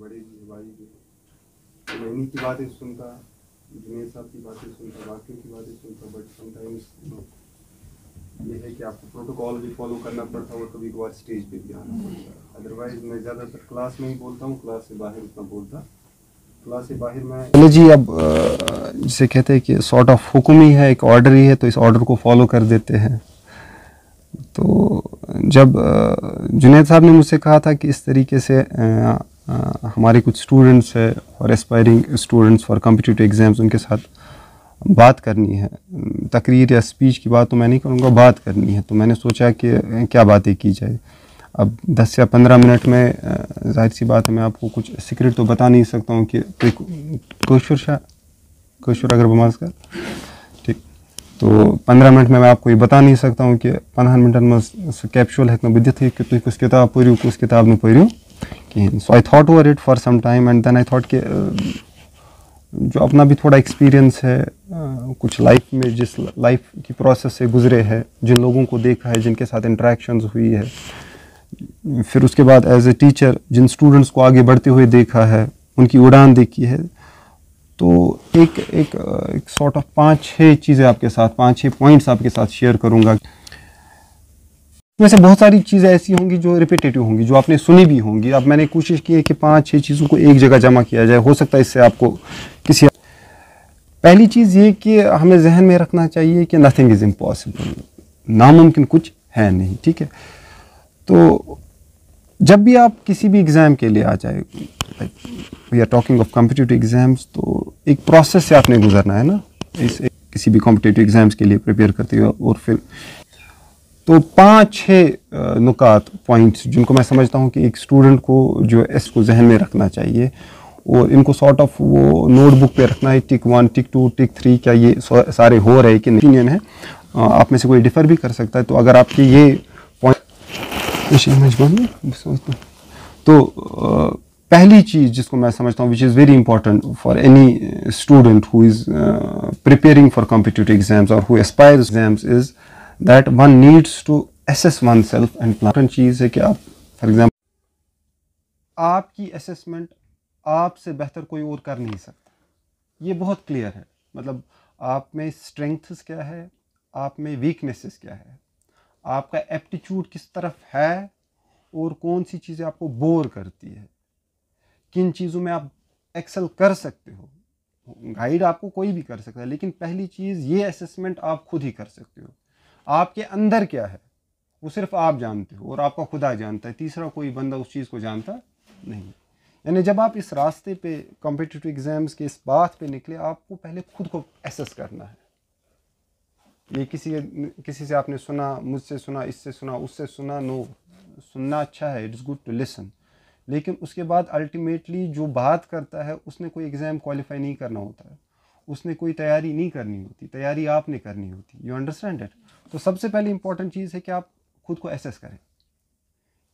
बड़े जी हमारी जो नैनी की बातें सुनता जुनेद साहब की बातें सुनता वाकियों की बातें सुनता बट समाइम्स ये है कि आपको प्रोटोकॉल भी फॉलो करना पड़ता है और कभी कभार स्टेज पे भी आना पड़ता है अदरवाइज हम्म। मैं ज़्यादातर क्लास में ही बोलता हूँ क्लास से बाहर उतना बोलता बाहर मैं चले जी अब जिसे कहते हैं कि सॉर्ट ऑफ हुक्म ही है एक ऑर्डर ही है तो इस ऑर्डर को फॉलो कर देते हैं तो जब जुनेद साहब ने मुझसे कहा था कि इस तरीके से हमारे कुछ स्टूडेंट्स है और aspiring students for competitive exams उनके साथ बात करनी है तकरीर या स्पीच की बात तो मैं नहीं करूँगा बात करनी है तो मैंने सोचा कि क्या बातें की जाए अब 10 या 15 मिनट में जाहिर सी बात है मैं आपको कुछ सीक्रेट तो बता नहीं सकता हूँ कि कोशुर शाह कोशुर अगर बमाज कर ठीक तो 15 मिनट में मैं आपको ये बता नहीं सकता हूँ कि पंद्रह मिनटन में कैप्शुअल है ना बदित कि तुम किताब पढ़ो किस किताब में पढ़ो कहीं so I thought over it for some time and then I thought के जो अपना भी थोड़ा एक्सपीरियंस है uh, कुछ लाइफ में जिस लाइफ की प्रोसेस से गुजरे हैं जिन लोगों को देखा है जिनके साथ इंट्रैक्शन हुई है फिर उसके बाद एज ए टीचर जिन स्टूडेंट्स को आगे बढ़ते हुए देखा है उनकी उड़ान देखी है तो एक एक, uh, एक सॉर्ट ऑफ पांच छः चीज़ें आपके साथ पांच छः पॉइंट्स आपके साथ शेयर करूंगा वैसे बहुत सारी चीज़ें ऐसी होंगी जो रिपीटेटिव होंगी जो आपने सुनी भी होंगी अब मैंने कोशिश की है कि पाँच छः चीज़ों को एक जगह जमा किया जाए हो सकता है इससे आपको किसी पहली चीज़ ये कि हमें जहन में रखना चाहिए कि नथिंग इज़ इम्पॉसिबल नामुमकिन कुछ है नहीं ठीक है तो जब भी आप किसी भी एग्ज़ाम के लिए आ जाए we are talking of competitive exams तो एक प्रोसेस से आपने गुजरना है ना इस किसी भी कॉम्पिटेटिव एग्ज़ाम्स के लिए प्रिपेयर करते हुए और फिर तो पाँच छः नुकात पॉइंट्स जिनको मैं समझता हूँ कि एक स्टूडेंट को जो है इसको जहन में रखना चाहिए और इनको सॉर्ट ऑफ वो नोटबुक पे रखना है tick one tick two tick three क्या ये सारे हो रहे कि ओपिनियन है आप में से कोई डिफ़र भी कर सकता है तो अगर आपके ये पॉइंट तो पहली चीज़ जिसको मैं समझता हूँ which is very important for any student who is preparing for competitive exams और who aspire exams is that one needs to assess oneself and important चीज़ है कि आप फॉर एग्जाम्पल आपकी असेसमेंट आपसे बेहतर कोई और कर नहीं सकता ये बहुत क्लियर है मतलब आप में स्ट्रेंथ्स क्या है आप में वीकनेसेस क्या है आपका एप्टीट्यूड किस तरफ है और कौन सी चीज़ें आपको बोर करती है किन चीज़ों में आप एक्सेल कर सकते हो गाइड आपको कोई भी कर सकता है लेकिन पहली चीज़ ये असेसमेंट आप खुद ही कर सकते हो आपके अंदर क्या है वो सिर्फ आप जानते हो और आपका खुदा जानता है तीसरा कोई बंदा उस चीज़ को जानता नहीं यानी जब आप इस रास्ते पे कॉम्पिटिटिव एग्ज़ाम्स के इस बात पे निकले आपको पहले खुद को एसेस करना है ये किसी किसी से आपने सुना मुझसे सुना इससे सुना उससे सुना नो सुनना अच्छा है इट्स गुड टू लिसन लेकिन उसके बाद अल्टीमेटली जो बात करता है उसने कोई एग्ज़ाम क्वालिफाई नहीं करना होता है उसने कोई तैयारी नहीं करनी होती तैयारी आपने करनी होती यू अंडरस्टैंड इट तो सबसे पहले इंपॉर्टेंट चीज़ है कि आप खुद को एसेस करें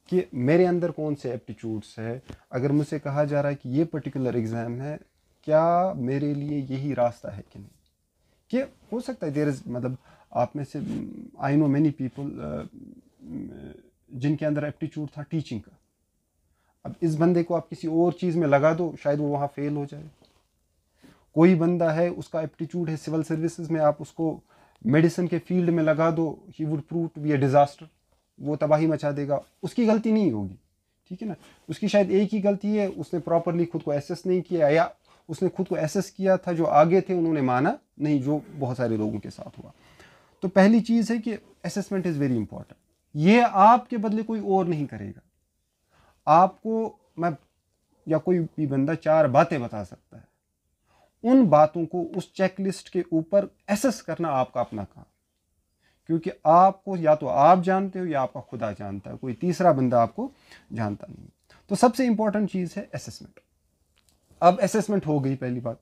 कि मेरे अंदर कौन से एप्टीट्यूड्स है अगर मुझसे कहा जा रहा है कि ये पर्टिकुलर एग्ज़ाम है क्या मेरे लिए यही रास्ता है कि नहीं कि हो सकता है देर इज़ मतलब आप में से आई नो मैनी पीपल जिनके अंदर एप्टीट्यूड था टीचिंग का अब इस बंदे को आप किसी और चीज़ में लगा दो शायद वो वहाँ फेल हो जाए कोई बंदा है उसका एप्टीट्यूड है सिविल सर्विसेज में आप उसको मेडिसिन के फील्ड में लगा दो he would prove to be a disaster वो तबाही मचा देगा उसकी गलती नहीं होगी ठीक है ना उसकी शायद एक ही गलती है उसने प्रॉपरली खुद को एसेस नहीं किया या उसने खुद को एसेस किया था जो आगे थे उन्होंने माना नहीं जो बहुत सारे लोगों के साथ हुआ तो पहली चीज़ है कि असेसमेंट इज़ वेरी इंपॉर्टेंट ये आपके बदले कोई और नहीं करेगा आपको मैं या कोई भी बंदा चार बातें बता सकता है उन बातों को उस चेकलिस्ट के ऊपर एसेस करना आपका अपना काम क्योंकि आपको या तो आप जानते हो या आपका खुदा जानता है कोई तीसरा बंदा आपको जानता नहीं तो सबसे इंपॉर्टेंट चीज़ है असेसमेंट अब असेसमेंट हो गई पहली बात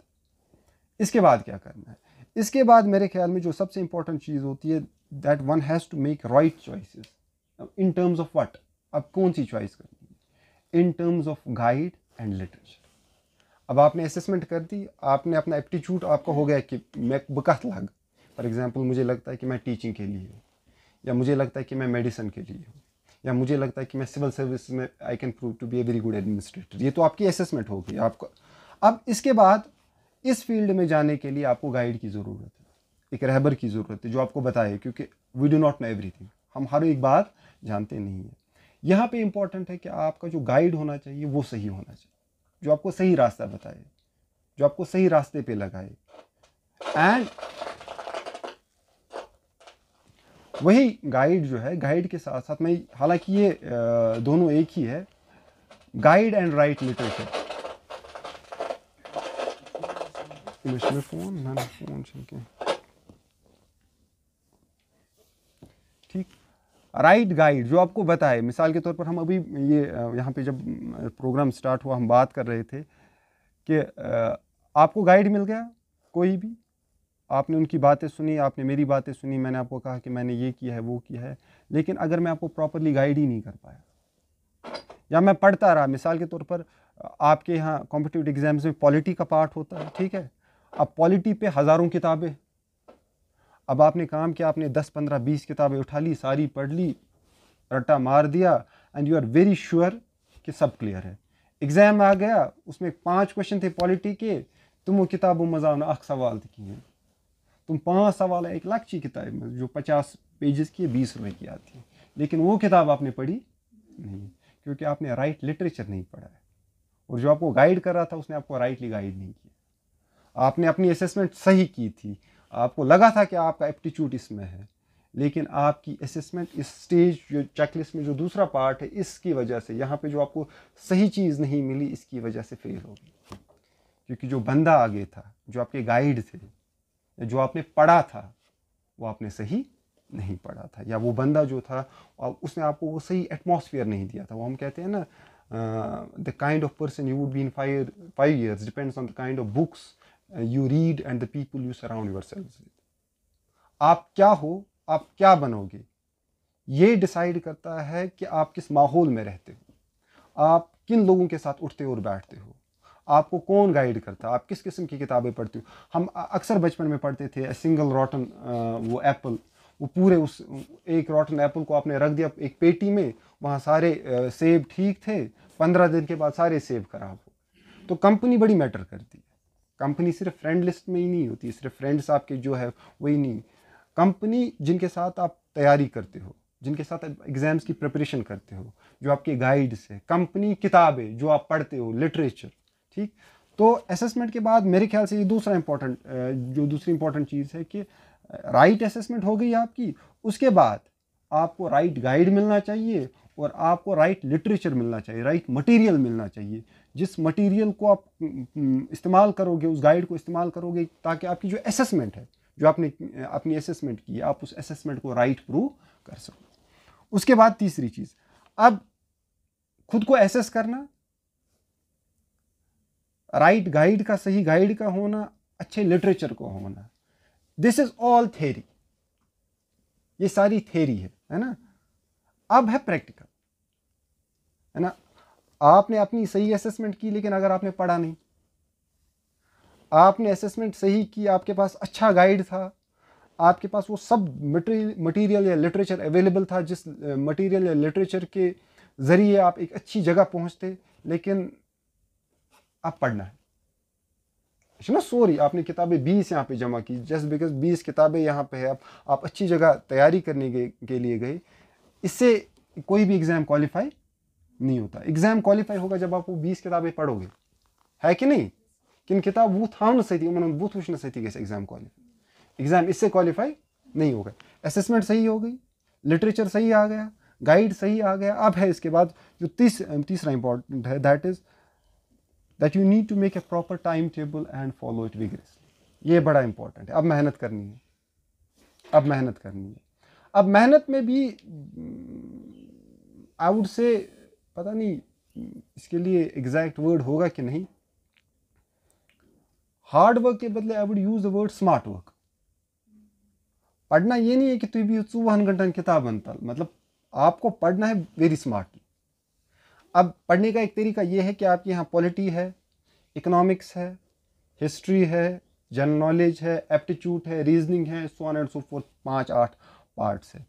इसके बाद क्या करना है इसके बाद मेरे ख्याल में जो सबसे इंपॉर्टेंट चीज़ होती है that one has to make right choices in terms of what अब कौन सी चॉइस करनी है in terms of guide and literature अब आपने असेसमेंट कर दी आपने अपना एप्टीट्यूड आपका हो गया कि मैं बकत लग फॉर एग्ज़ाम्पल मुझे लगता है कि मैं टीचिंग के लिए हूँ या मुझे लगता है कि मैं मेडिसिन के लिए हूँ या मुझे लगता है कि मैं सिविल सर्विस में I can prove to be a very good administrator ये तो आपकी असेसमेंट हो गई आपको अब इसके बाद इस फील्ड में जाने के लिए आपको गाइड की ज़रूरत है एक रहबर की ज़रूरत है जो आपको बताए क्योंकि we do not know everything हम हर एक बात जानते नहीं हैं यहाँ पे इम्पॉर्टेंट है कि आपका जो गाइड होना चाहिए वो सही होना चाहिए जो आपको सही रास्ता बताए जो आपको सही रास्ते पे लगाए एंड वही गाइड जो है गाइड के साथ साथ में हालांकि ये दोनों एक ही है guide and right literature phone मैंने फोन राइट गाइड जो आपको बताए मिसाल के तौर पर हम अभी ये यहाँ पे जब प्रोग्राम स्टार्ट हुआ हम बात कर रहे थे कि आपको गाइड मिल गया कोई भी आपने उनकी बातें सुनी आपने मेरी बातें सुनी मैंने आपको कहा कि मैंने ये किया है वो किया है लेकिन अगर मैं आपको प्रॉपरली गाइड ही नहीं कर पाया या मैं पढ़ता रहा मिसाल के तौर पर आपके यहाँ कॉम्पिटिटिव एग्ज़ाम्स में पॉलिटी का पार्ट होता है ठीक है अब पॉलिटी पे हज़ारों किताबें अब आपने काम किया आपने दस पंद्रह बीस किताबें उठा ली सारी पढ़ ली रट्टा मार दिया and you are very sure कि सब क्लियर है एग्ज़ाम आ गया उसमें पाँच क्वेश्चन थे पॉलिटी के तुम वो किताबों मजा अख सवाल तो किए तुम पाँच सवाल एक लाख की किताब में जो पचास पेजेस की बीस रुपए की आती है लेकिन वो किताब आपने पढ़ी नहीं क्योंकि आपने राइट लिटरेचर नहीं पढ़ा है और जो आपको गाइड कर रहा था उसने आपको राइटली गाइड नहीं किया आपने अपनी असेसमेंट सही की थी आपको लगा था कि आपका एप्टीट्यूड इसमें है लेकिन आपकी असेसमेंट इस स्टेज जो चेकलिस्ट में जो दूसरा पार्ट है इसकी वजह से यहाँ पे जो आपको सही चीज़ नहीं मिली इसकी वजह से फेल हो गई क्योंकि जो बंदा आगे था जो आपके गाइड थे जो आपने पढ़ा था वो आपने सही नहीं पढ़ा था या वो बंदा जो था और उसने आपको वो सही एटमोसफियर नहीं दिया था वो हम कहते हैं ना the kind of person you would be in five five years depends on the kind of books you read and the people you surround yourself आप क्या हो आप क्या बनोगे ये डिसाइड करता है कि आप किस माहौल में रहते हो आप किन लोगों के साथ उठते और बैठते हो आपको कौन गाइड करता है आप किस किस्म की किताबें पढ़ते हो हम अक्सर बचपन में पढ़ते थे सिंगल रॉटन uh, वो एप्पल वो पूरे उस एक रॉटन एप्पल को आपने रख दिया एक पेटी में वहाँ सारे सेब uh, ठीक थे पंद्रह दिन के बाद सारे सेब खराब हो तो कंपनी बड़ी मैटर करती है कंपनी सिर्फ फ्रेंड लिस्ट में ही नहीं होती सिर्फ फ्रेंड्स आपके जो है वही नहीं कंपनी जिनके साथ आप तैयारी करते हो जिनके साथ एग्ज़ाम्स की प्रिपरेशन करते हो जो आपके गाइड्स है कंपनी किताबें जो आप पढ़ते हो लिटरेचर ठीक तो असेसमेंट के बाद मेरे ख्याल से ये दूसरा इंपॉर्टेंट जो दूसरी इंपॉर्टेंट चीज़ है कि राइट असेसमेंट हो गई आपकी उसके बाद आपको राइट गाइड मिलना चाहिए और आपको राइट लिटरेचर मिलना चाहिए राइट मटेरियल मिलना चाहिए जिस मटेरियल को आप इस्तेमाल करोगे उस गाइड को इस्तेमाल करोगे ताकि आपकी जो असेसमेंट है जो आपने अपनी असेसमेंट की आप उस असेसमेंट को राइट प्रूव कर सको उसके बाद तीसरी चीज़ अब खुद को एसेस करना राइट right गाइड का सही गाइड का होना अच्छे लिटरेचर को होना दिस इज ऑल थेरी ये सारी थेरी है है ना अब है प्रैक्टिकल है ना आपने अपनी सही असेसमेंट की लेकिन अगर आपने पढ़ा नहीं आपने असेसमेंट सही की आपके पास अच्छा गाइड था आपके पास वो सब मटेरियल या लिटरेचर अवेलेबल था जिस मटेरियल या लिटरेचर के ज़रिए आप एक अच्छी जगह पहुंचते लेकिन आप पढ़ना है ना सॉरी आपने किताबें बीस यहाँ पे जमा की जस्ट बिकॉज बीस किताबें यहाँ पे है आप, आप अच्छी जगह तैयारी करने के, के लिए गए इससे कोई भी एग्ज़ाम क्वालिफाई नहीं होता एग्जाम क्वालिफाई होगा जब आप वो बीस किताबें पढ़ोगे है कि नहीं किन किताब वो था ना सही थी उन्होंने वो पूछना सही थी कैसे एग्जाम क्वालिफाई एग्जाम इससे क्वालिफाई नहीं होगा असेसमेंट सही हो गई लिटरेचर सही आ गया गाइड सही आ गया अब है इसके बाद जो तीस तीसरा इंपॉर्टेंट है that is that you need to make a proper time table and follow it vigorously ये बड़ा इंपॉर्टेंट है अब मेहनत करनी है अब मेहनत करनी है अब मेहनत में भी आई वुड से पता नहीं इसके लिए एग्जैक्ट वर्ड होगा कि नहीं हार्ड वर्क के बदले I would use the word smart work पढ़ना ये नहीं है कि तुम भी चौवन घंटा किताब बनता मतलब आपको पढ़ना है वेरी स्मार्टली अब पढ़ने का एक तरीका ये है कि आपके यहाँ पॉलिटी है इकोनॉमिक्स है हिस्ट्री है जनरल नॉलेज है एप्टीट्यूड है रीजनिंग है so on and so forth पाँच आठ पार्ट्स है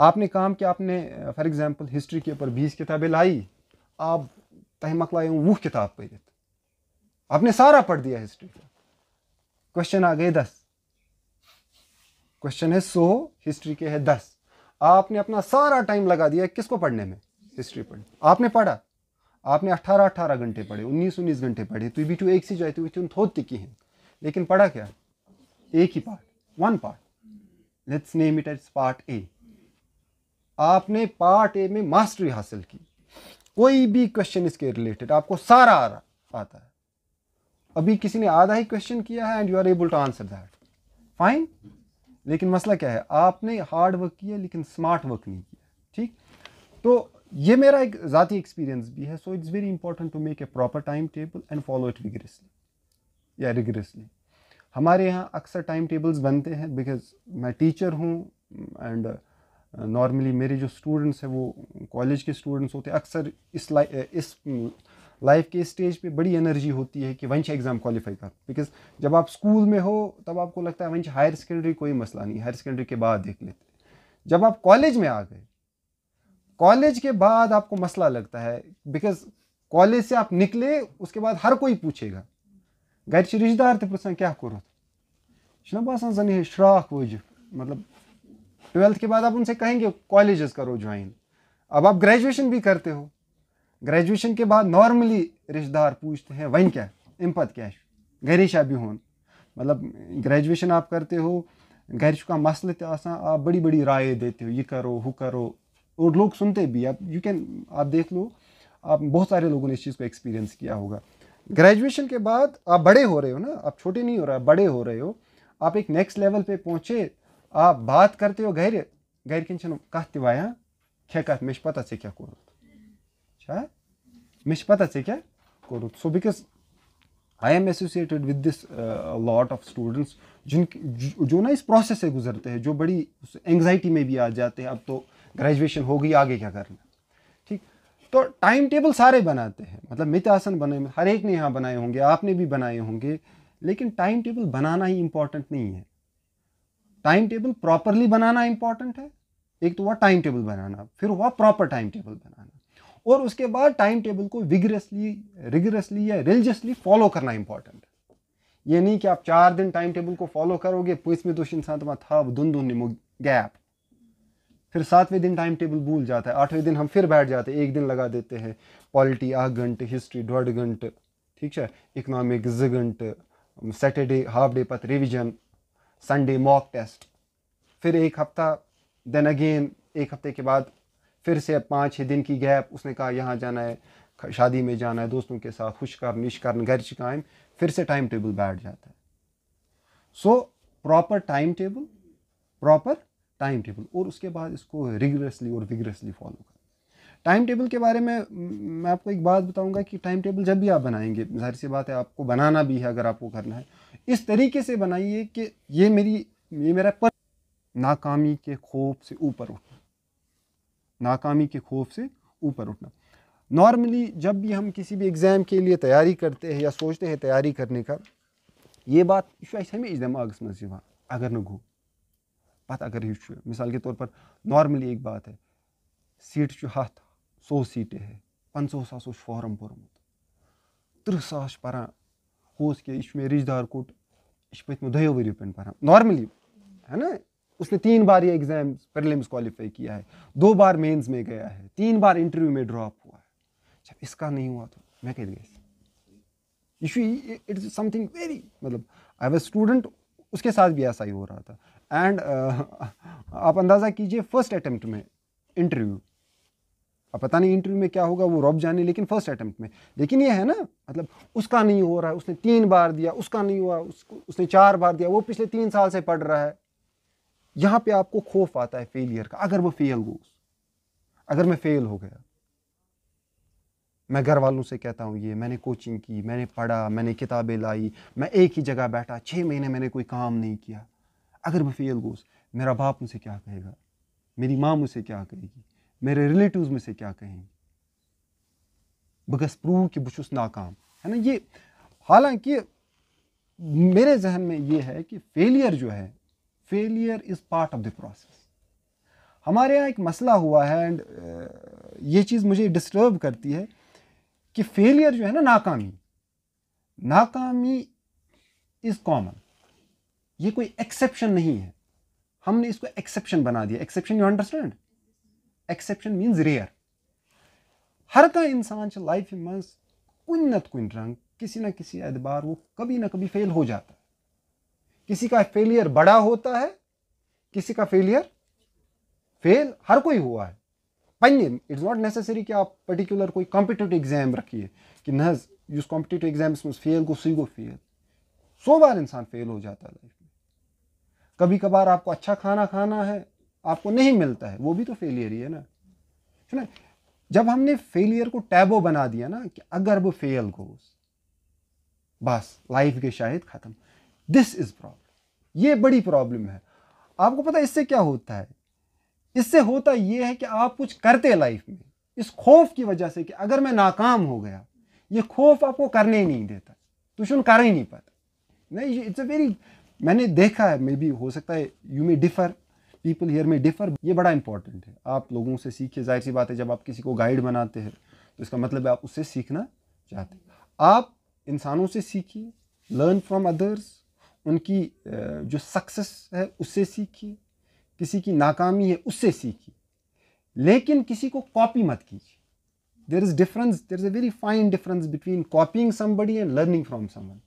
आपने काम किया आपने फॉर एग्ज़ाम्पल हिस्ट्री के ऊपर बीस किताबें लाई आप तह मकलाए वह किताब पढ़ित आपने सारा पढ़ दिया हिस्ट्री का क्वेश्चन आ गए दस क्वेश्चन है सो हिस्ट्री के है दस आपने अपना सारा टाइम लगा दिया किसको पढ़ने में हिस्ट्री पढ़ने आपने पढ़ा आपने अट्ठारह अट्ठारह घंटे पढ़े उन्नीस उन्नीस घंटे पढ़े तो बीटू एक सी जाए तो तुम थोत तिकी हैं लेकिन पढ़ा क्या एक ही part one part let's name it as part A आपने पार्ट ए में मास्टरी हासिल की कोई भी क्वेश्चन इसके रिलेटेड आपको सारा आ आता है अभी किसी ने आधा ही क्वेश्चन किया है and you are able to answer that fine लेकिन मसला क्या है आपने हार्ड वर्क किया लेकिन स्मार्ट वर्क नहीं किया ठीक तो ये मेरा एक ज़ाती एक्सपीरियंस भी है so it's very important to make a proper time table and follow it vigorously या रिगरेसली हमारे यहाँ अक्सर टाइम टेबल्स बनते हैं बिकॉज मैं टीचर हूँ एंड uh, नॉर्मली मेरे जो स्टूडेंट्स हैं वो कॉलेज के स्टूडेंट्स होते हैं अक्सर इस इस लाइफ हम्म, के स्टेज पे बड़ी एनर्जी होती है कि वंश एग्ज़ाम क्वालिफाई कर बिकॉज जब आप स्कूल में हो तब आपको लगता है वंश हायर सेकेंडरी कोई मसला नहीं हायर सेकेंडरी के बाद देख लेते जब आप कॉलेज में आ गए कॉलेज के बाद आपको मसला लगता है बिकॉज कॉलेज से आप निकले उसके बाद हर कोई पूछेगा घर से रिश्तेदार तो पृछा क्या करो ना बसान जन शराख श्राख वजह मतलब ट्वेल्थ के बाद आप उनसे कहेंगे कॉलेजेस करो ज्वाइन अब आप ग्रेजुएशन भी करते हो ग्रेजुएशन के बाद नॉर्मली रिश्तेदार पूछते हैं वन क्या इम पत क्या घर भी होन मतलब ग्रेजुएशन आप करते हो घर का मसल आसा आप बड़ी बड़ी राय देते हो ये करो हु करो और लोग सुनते भी आप यू कैन आप देख लो आप बहुत सारे लोगों ने इस चीज़ को एक्सपीरियंस किया होगा ग्रेजुएशन के बाद आप बड़े हो रहे हो ना आप छोटे नहीं हो रहे बड़े हो रहे हो आप एक नेक्स्ट लेवल पे पहुँचे آ बात करते हो گھر گھر کن چھنہٕ کَتھ تہِ وایان کھےٚ کَتھ مےٚ چھِ پَتہ ژےٚ کیٛاہ کوٚرُتھ چھا مےٚ چھِ پَتہ ژےٚ کیٛاہ کوٚرُتھ I am associated with this lot of students जिन जो ना इस प्रोसेस से गुजरते हैं जो बड़ी एंग्जाइटी में भी आ जाते हैं अब तो ग्रेजुएशन हो गई आगे क्या करना ठीक तो टाइम टेबल सारे बनाते हैं मतलब मित आसन बनाए हर एक ने यहाँ बनाए होंगे आपने भी बनाए होंगे लेकिन टाइम टेबल बनाना ही इम्पॉर्टेंट नहीं है टाइम टेबल प्रॉपरली बनाना इंपॉर्टेंट है एक तो हुआ टाइम टेबल बनाना फिर हुआ प्रॉपर टाइम टेबल बनाना और उसके बाद टाइम टेबल को विगरसली रिगरेसली या रिलीजियसली फॉलो करना इंपॉर्टेंट है ये नहीं कि आप चार दिन टाइम टेबल को फॉलो करोगे पुलिसमें दोषी इंसान तुम्हारा था धुन धुन निमो गैप फिर सातवें दिन टाइम टेबल भूल जाता है आठवें दिन हम फिर बैठ जाते हैं एक दिन लगा देते हैं पॉलिटी आठ घंटे हिस्ट्री डेढ़ घंटे ठीक है इकनॉमिक ज घंटे सैटरडे हाफ डे पथ रिविजन संडे मॉक टेस्ट फिर एक हफ्ता देन अगेन एक हफ्ते के बाद फिर से पाँच छः दिन की गैप उसने कहा यहाँ जाना है शादी में जाना है दोस्तों के साथ खुश कर निश कर घर कायम फिर से टाइम टेबल बैठ जाता है so proper time table proper time table और उसके बाद इसको रिगरसली और विगरसली फॉलो कर टाइम टेबल के बारे में मैं आपको एक बात बताऊंगा कि टाइम टेबल जब भी आप बनाएंगे जाहिर सी बात है आपको बनाना भी है अगर आपको करना है इस तरीके से बनाइए कि ये मेरी ये मेरा पर नाकामी के खौफ से ऊपर उठना नाकामी के खौफ से ऊपर उठना नॉर्मली जब भी हम किसी भी एग्ज़ाम के लिए तैयारी करते हैं या सोचते हैं तैयारी करने का ये बात हमें दिमागस मज अगर न गो पत अगर मिसाल के तौर पर नॉर्मली एक बात है सीट हथ सौ सीटें है पंचो सासो फॉर्म भोर्मुत तृह सास पारा ہوس के یہِ چھُ مےٚ رِشتہٕ دار کوٚٹ یہِ چھُ پٔتمہِ دۄیو ؤریو پٮ۪ٹھ پَران उसने तीन बार ये एग्जाम प्रिलिम्स क्वालिफाई किया है दो बार मेंस में गया है तीन बार इंटरव्यू में ड्रॉप हुआ है जब अच्छा, इसका नहीं हुआ तो मैं कह गई issue it is something very मतलब आई वॉज स्टूडेंट उसके साथ भी ऐसा ही हो रहा था एंड uh, आप अंदाज़ा कीजिए फर्स्ट अटैम्प्ट में इंटरव्यू अब पता नहीं इंटरव्यू में क्या होगा वो रॉब जाने लेकिन फर्स्ट अटैम्प्ट में लेकिन ये है ना मतलब उसका नहीं हो रहा है उसने तीन बार दिया उसका नहीं हुआ उसको उसने चार बार दिया वो पिछले तीन साल से पढ़ रहा है यहाँ पे आपको खौफ आता है फेलियर का अगर वो फेल हो अगर मैं फेल हो गया मैं घर वालों से कहता हूँ ये मैंने कोचिंग की मैंने पढ़ा मैंने किताबें लाई मैं एक ही जगह बैठा छः महीने मैंने कोई काम नहीं किया अगर मैं फेल गोस मेरा बाप मुझसे क्या कहेगा मेरी माँ मुझसे क्या कहेगी मेरे रिलेटिव्स में से क्या कहेंगे बगस प्रूव कि बुश नाकाम है ना ये हालांकि मेरे जहन में ये है कि फेलियर जो है failure is part of the process हमारे यहाँ एक मसला हुआ है एंड ये चीज़ मुझे डिस्टर्ब करती है कि फेलियर जो है ना नाकामी नाकामी इज़ कॉमन ये कोई एक्सेप्शन नहीं है हमने इसको एक्सेप्शन बना दिया exception you understand exception means rare हर का इंसान लाइफ मं कुन नत कुन रंग किसी ना किसी एतबार वो कभी ना कभी फेल हो जाता है किसी का फेलियर बड़ा होता है किसी का फेलियर फेल हर कोई हुआ है पन्ने इट्स नॉट नेसेसरी कि आप पर्टिकुलर कोई कॉम्पिटेटिव एग्जाम रखिए कि न इस कॉम्पिटेटिव एग्जाम्स में फेल को सी गो फेल सो बार इंसान फेल हो जाता है लाइफ में कभी कभार आपको अच्छा खाना खाना है आपको नहीं मिलता है वो भी तो फेलियर ही है ना है ना जब हमने फेलियर को टैबो बना दिया ना कि अगर वो फेल गोज बस लाइफ के शायद ख़त्म दिस इज़ प्रॉब्लम ये बड़ी प्रॉब्लम है आपको पता इससे क्या होता है इससे होता ये है कि आप कुछ करते लाइफ में इस खौफ की वजह से कि अगर मैं नाकाम हो गया ये खौफ आपको करने ही नहीं देता तुशन कर ही नहीं पाता नहीं इट्स अ वेरी मैंने देखा है मे बी हो सकता है you may differ people here may differ ये बड़ा इंपॉर्टेंट है आप लोगों से सीखिए जाहिर सी बात है जब आप किसी को गाइड बनाते हैं तो इसका मतलब है आप उससे सीखना चाहते हैं आप इंसानों से सीखिए लर्न फ्रॉम अदर्स उनकी जो सक्सेस है उससे सीखिए किसी की नाकामी है उससे सीखिए लेकिन किसी को कॉपी मत कीजिए there is difference there is a very fine difference between some somebody and learning from someone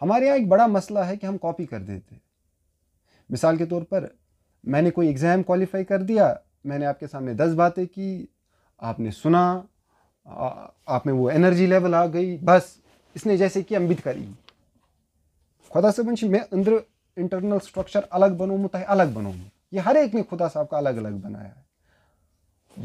हमारे यहाँ एक बड़ा मसला है कि हम कॉपी कर देते हैं मिसाल के तौर पर मैंने कोई एग्ज़ाम क्वालिफाई कर दिया मैंने आपके सामने दस बातें की आपने सुना आप में वो एनर्जी लेवल आ गई बस इसने जैसे कि अम्बित करी खुदा से बंशी मैं अंदर इंटरनल स्ट्रक्चर अलग बनूँ तय अलग बनूँ ये हर एक ने खुदा साहब का अलग अलग बनाया है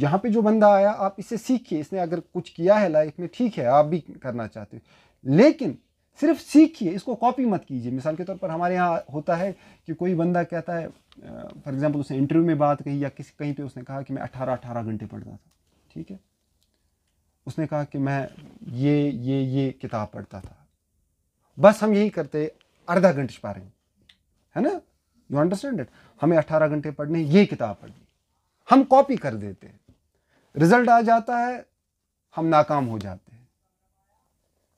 यहाँ पे जो बंदा आया आप इससे सीखिए इसने अगर कुछ किया है लाइफ में ठीक है आप भी करना चाहते हो लेकिन सिर्फ सीखिए इसको कॉपी मत कीजिए मिसाल के तौर पर हमारे यहाँ होता है कि कोई बंदा कहता है फॉर एग्जाम्पल उसने इंटरव्यू में बात कही या किसी कहीं पे उसने कहा कि मैं अठारह अठारह घंटे पढ़ता था ठीक है उसने कहा कि मैं ये ये ये किताब पढ़ता था बस हम यही करते अर्धा घंटे रहे हैं है ना यू अंडरस्टैंड इट हमें अट्ठारह घंटे पढ़ने ये किताब पढ़नी हम कॉपी कर देते हैं रिजल्ट आ जाता है हम नाकाम हो जाते हैं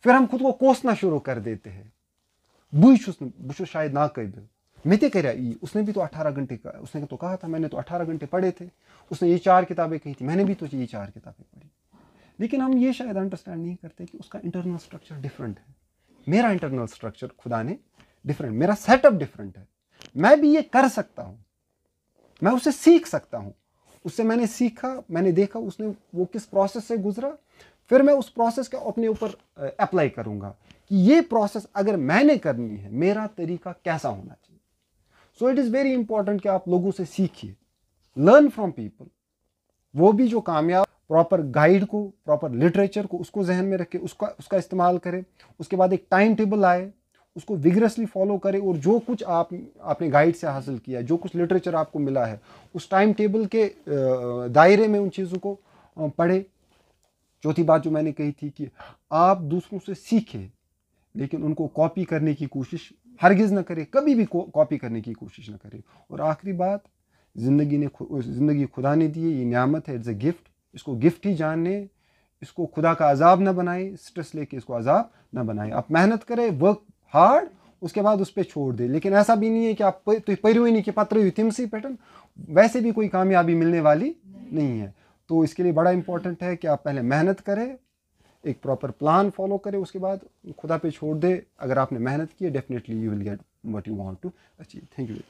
फिर हम खुद को कोसना शुरू कर देते हैं बुस बुश शायद नाकबिल मैं रहा कर उसने भी तो 18 घंटे का उसने तो कहा था मैंने तो 18 घंटे पढ़े थे उसने ये चार किताबें कही थी मैंने भी तो ये चार किताबें पढ़ी लेकिन हम ये शायद अंडरस्टैंड नहीं करते कि उसका इंटरनल स्ट्रक्चर डिफरेंट है मेरा इंटरनल स्ट्रक्चर खुदा ने डिफरेंट मेरा सेटअप डिफरेंट है मैं भी ये कर सकता हूँ मैं उसे सीख सकता हूँ उससे मैंने सीखा मैंने देखा उसने वो किस प्रोसेस से गुजरा फिर मैं उस प्रोसेस का अपने ऊपर अप्लाई करूँगा कि ये प्रोसेस अगर मैंने करनी है मेरा तरीका कैसा होना चाहिए so it is very important कि आप लोगों से सीखिए लर्न फ्रॉम पीपल वो भी जो कामयाब प्रॉपर गाइड को प्रॉपर लिटरेचर को उसको जहन में रखे उसका उसका इस्तेमाल करें उसके बाद एक टाइम टेबल आए उसको विगरसली फॉलो करें और जो कुछ आप आपने गाइड से हासिल किया जो कुछ लिटरेचर आपको मिला है उस टाइम टेबल के दायरे में उन चीज़ों को पढ़े चौथी बात जो मैंने कही थी कि आप दूसरों से सीखें लेकिन उनको कॉपी करने की कोशिश हरगिज़ ना करें कभी भी कॉपी करने की कोशिश ना करें और आखिरी बात ज़िंदगी ने ज़िंदगी खुदा ने दी है ये नियामत है इट्स अ गिफ्ट इसको गिफ्ट ही जानने इसको खुदा का अजाब ना बनाए स्ट्रेस लेके इसको अजाब ना बनाए आप मेहनत करें वर्क हार्ड उसके बाद उस पर छोड़ दें लेकिन ऐसा भी नहीं है कि आप तुम तो परू नहीं कि पत्र हुई तिमसी पैटर्न वैसे भी कोई कामयाबी मिलने वाली नहीं है तो इसके लिए बड़ा इंपॉर्टेंट है कि आप पहले मेहनत करें एक प्रॉपर प्लान फॉलो करें उसके बाद खुदा पे छोड़ दे अगर आपने मेहनत की definitely you will get what you want to achieve thank you